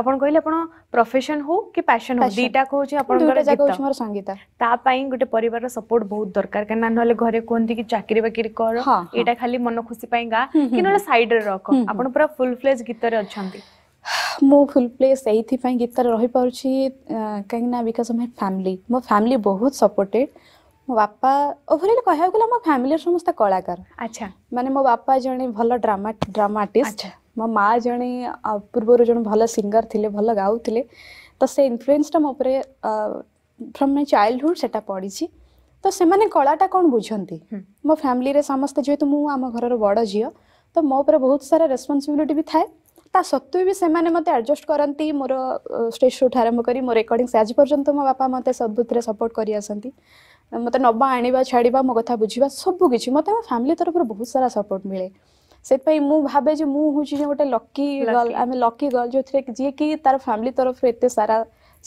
ଆପଣ କହିଲେ ଆପଣ ପ୍ରଫେସନ୍ ହଉ କି ପ୍ୟାସନ୍ ହଉ ଦୁଇଟାକ ହେଉଛି ଆପଣଙ୍କର ମୋର ସଙ୍ଗୀତ ତା ପାଇଁ ଗୋଟେ ପରିବାରର ସପୋର୍ଟ ବହୁତ ଦରକାର କାହିଁକିନା ନହେଲେ ଘରେ କୁହନ୍ତି କି ଚାକିରି ବାକିରି କର ଏଇଟା ଖାଲି ମନ ଖୁସି ପାଇଁ ଗା କି ନହେଲେ ସାଇଡ୍ରେ ରଖ ଆପଣ ପୁରା ଫୁଲ୍ ଫ୍ଲେଜ୍ ଗୀତରେ ଅଛନ୍ତି ମୁଁ ଫୁଲ୍ ପ୍ଲେ ସେଇଥିପାଇଁ ଗୀତରେ ରହିପାରୁଛି କାହିଁକିନା ବିକଜ୍ ଅଫ୍ ମାଇ ଫ୍ୟାମିଲି ମୋ ଫ୍ୟାମିଲି ବହୁତ ସପୋର୍ଟେଡ଼ ମୋ ବାପା ଓଭରାଲି କହିବାକୁ ଗଲେ ମୋ ଫ୍ୟାମିଲିର ସମସ୍ତେ କଳାକାର ଆଚ୍ଛା ମାନେ ମୋ ବାପା ଜଣେ ଭଲ ଡ୍ରାମା ଡ୍ରାମା ଆର୍ଟିଷ୍ଟ ମୋ ମା ଜଣେ ପୂର୍ବରୁ ଜଣେ ଭଲ ସିଙ୍ଗର୍ ଥିଲେ ଭଲ ଗାଉଥିଲେ ତ ସେ ଇନଫ୍ଲୁଏନ୍ସଟା ମୋ ଉପରେ ଫ୍ରମ୍ ମାଇ ଚାଇଲ୍ଡହୁଡ଼ ସେଟା ପଡ଼ିଛି ତ ସେମାନେ କଳାଟା କ'ଣ ବୁଝନ୍ତି ମୋ ଫ୍ୟାମିଲିରେ ସମସ୍ତେ ଯେହେତୁ ମୁଁ ଆମ ଘରର ବଡ଼ ଝିଅ ତ ମୋ ଉପରେ ବହୁତ ସାରା ରେସ୍ପନ୍ସିବିଲିଟି ବି ଥାଏ ତା ସତ୍ତ୍ୱେ ବି ସେମାନେ ମୋତେ ଆଡ଼ଜଷ୍ଟ କରନ୍ତି ମୋର ଷ୍ଟେଜ୍ ସୁଟ୍ ଆରମ୍ଭ କରି ମୋ ରେକର୍ଡିଂ ଆଜି ପର୍ଯ୍ୟନ୍ତ ମୋ ବାପା ମୋତେ ସବୁଥିରେ ସପୋର୍ଟ କରି ଆସନ୍ତି ମୋତେ ନେବା ଆଣିବା ଛାଡ଼ିବା ମୋ କଥା ବୁଝିବା ସବୁ କିଛି ମୋତେ ମୋ ଫ୍ୟାମିଲି ତରଫରୁ ବହୁତ ସାରା ସପୋର୍ଟ ମିଳେ ସେଥିପାଇଁ ମୁଁ ଭାବେ ଯେ ମୁଁ ହେଉଛି ଯେ ଗୋଟେ ଲକି ଗର୍ଲ ଆମେ ଲକି ଗର୍ଲ ଯେଉଁଥିରେ ଯିଏକି ତାର ଫ୍ୟାମିଲି ତରଫରୁ ଏତେ ସାରା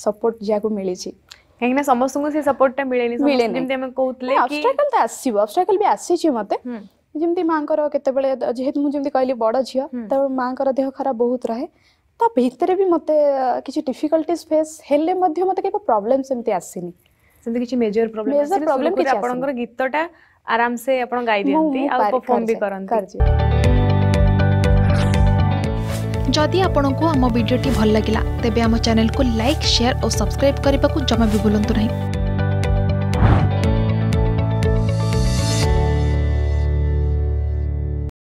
ସପୋର୍ଟ ଯାହାକୁ ମିଳିଛି କାହିଁକିନା ସମସ୍ତଙ୍କୁ ସେ ସପୋର୍ଟଟା ମିଳେନି ମିଳେନି ଯେମିତି ଆମେ କହୁଥିଲେ ଅବଷ୍ଟ୍ରାକଲ ତ ଆସିବ ଅବଷ୍ଟ୍ରାକଲ ବି ଆସିଛି ମତେ ଯେମିତି ମାଙ୍କର କେତେବେଳେ ଯେହେତୁ ମୁଁ ଯେମିତି କହିଲି ବଡ଼ ଝିଅ ତେଣୁ ମାଙ୍କର ଦେହ ଖରାପ ବହୁତ ରହେ ତା ଭିତରେ ବି ମୋତେ କିଛି ଡିଫିକଲ୍ଟିଜ୍ ଫେସ୍ ହେଲେ ମଧ୍ୟ ମୋତେ କେବେ ପ୍ରୋବ୍ଲେମ୍ ସେମିତି ଆସିନି ᱥᱱᱫᱤᱠি મેજર પ્રોબ્લેમ આસી મેજર પ્રોબ્લેમ કે આપણો ગીત ટા આરામ સે આપણ ગાઈ દેતી આઉ પરફોર્મ ભી કરંતિ કરજી જોદી આપણો કો અમા વિડિયો ટી ભલ લાગિલા તેબે અમા ચેનલ કો લાઈક શેર ઓ સબસ્ક્રાઇબ કરીબકુ જમા ભી ભૂલંતુ નહી